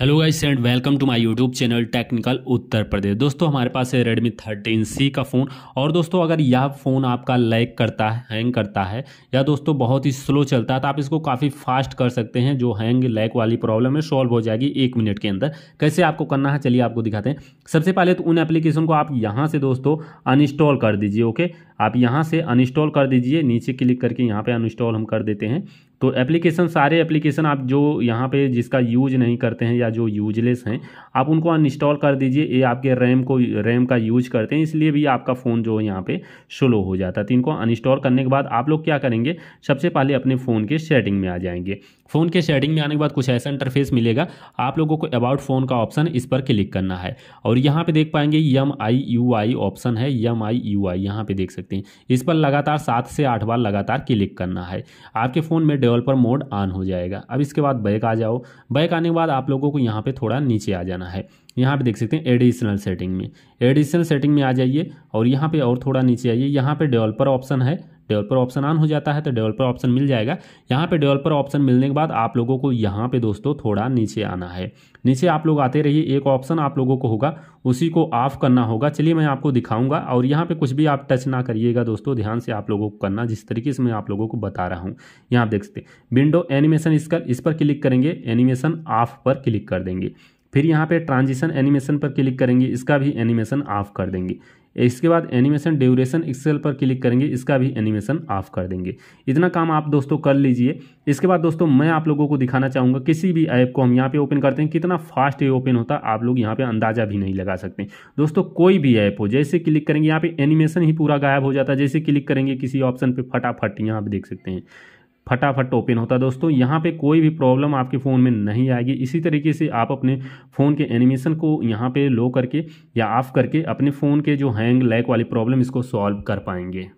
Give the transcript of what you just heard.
hello guys and welcome to my YouTube channel technical Uttar Pradesh दोस्तों हमारे पास है रेडमी थर्टीन सी का फ़ोन और दोस्तों अगर यह फ़ोन आपका लैग करता है हैंग करता है या दोस्तों बहुत ही स्लो चलता है तो आप इसको काफ़ी फास्ट कर सकते हैं जो हैंग लैग वाली प्रॉब्लम है सॉल्व हो जाएगी एक मिनट के अंदर कैसे आपको करना है चलिए आपको दिखाते हैं सबसे पहले तो उन एप्लीकेशन को आप यहाँ से दोस्तों अनइंस्टॉल कर दीजिए ओके आप यहाँ से अनइंस्टॉल कर दीजिए नीचे क्लिक करके यहाँ पे अनइंस्टॉल हम कर देते हैं तो एप्लीकेशन सारे एप्लीकेशन आप जो यहाँ पे जिसका यूज नहीं करते हैं या जो यूजलेस हैं आप उनको अनइंस्टॉल कर दीजिए ये आपके रैम को रैम का यूज करते हैं इसलिए भी आपका फ़ोन जो है यहाँ पर स्लो हो जाता है तो इनको अनइंस्टॉल करने के बाद आप लोग क्या करेंगे सबसे पहले अपने फ़ोन के सेटिंग में आ जाएंगे फ़ोन के सेटिंग में आने के बाद कुछ ऐसा इंटरफेस मिलेगा आप लोगों को अबाउट फ़ोन का ऑप्शन इस पर क्लिक करना है और यहाँ पर देख पाएंगे यम आई यू आई ऑप्शन है यम आई यू आई यहाँ पर देख सकते सकते हैं इस पर लगातार सात से आठ बार लगातार क्लिक करना है आपके फ़ोन में डेवलपर मोड ऑन हो जाएगा अब इसके बाद बैक आ जाओ बैक आने के बाद आप लोगों को यहाँ पर थोड़ा नीचे आ जाना है यहाँ पे देख सकते हैं एडिशनल सेटिंग में एडिशनल सेटिंग में आ जाइए और यहाँ पे और थोड़ा नीचे आइए यहाँ पे डेवलपर ऑप्शन है डेवलपर ऑप्शन ऑन हो जाता है तो डेवलपर ऑप्शन मिल जाएगा यहाँ पे डेवलपर ऑप्शन मिलने के बाद आप लोगों को यहाँ पे दोस्तों थोड़ा नीचे आना है नीचे आप लोग आते रहिए एक ऑप्शन आप लोगों को होगा उसी को ऑफ करना होगा चलिए मैं आपको दिखाऊंगा और यहाँ पे कुछ भी आप टच ना करिएगा दोस्तों ध्यान से आप लोगों को करना जिस तरीके से मैं आप लोगों को बता रहा हूँ यहाँ आप देख सकते विंडो एनिमेशन इसका इस पर क्लिक करेंगे एनिमेशन ऑफ पर क्लिक कर देंगे फिर यहाँ पे ट्रांजिशन एनिमेशन पर क्लिक करेंगे इसका भी एनिमेशन ऑफ कर देंगे इसके बाद एनिमेशन ड्यूरेशन एक्सेल पर क्लिक करेंगे इसका भी एनिमेशन ऑफ कर देंगे इतना काम आप दोस्तों कर लीजिए इसके बाद दोस्तों मैं आप लोगों को दिखाना चाहूँगा किसी भी ऐप को हम यहाँ पे ओपन करते हैं कितना फास्ट ये ओपन होता आप लोग यहाँ पे अंदाजा भी नहीं लगा सकते दोस्तों कोई भी ऐप हो जैसे क्लिक करेंगे यहाँ पे एनिमेशन ही पूरा गायब हो जाता है जैसे क्लिक करेंगे किसी ऑप्शन पर फटाफट यहाँ आप देख सकते हैं फटाफट ओपन होता है दोस्तों यहाँ पे कोई भी प्रॉब्लम आपके फ़ोन में नहीं आएगी इसी तरीके से आप अपने फ़ोन के एनिमेशन को यहाँ पे लो करके या ऑफ़ करके अपने फ़ोन के जो हैंग लैक वाली प्रॉब्लम इसको सॉल्व कर पाएंगे